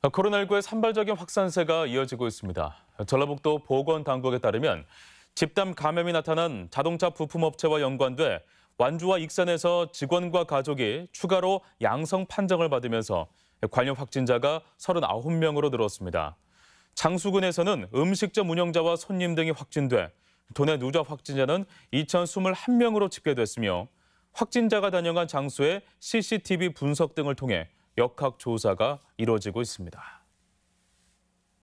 아, 코로나19의 산발적인 확산세가 이어지고 있습니다. 전라북도 보건당국에 따르면 집단 감염이 나타난 자동차 부품업체와 연관돼 완주와 익산에서 직원과 가족이 추가로 양성 판정을 받으면서 관련 확진자가 39명으로 늘었습니다. 장수군에서는 음식점 운영자와 손님 등이 확진돼 도내 누적 확진자는 2,021명으로 집계됐으며 확진자가 다녀간 장소의 CCTV 분석 등을 통해 역학조사가 이뤄지고 있습니다.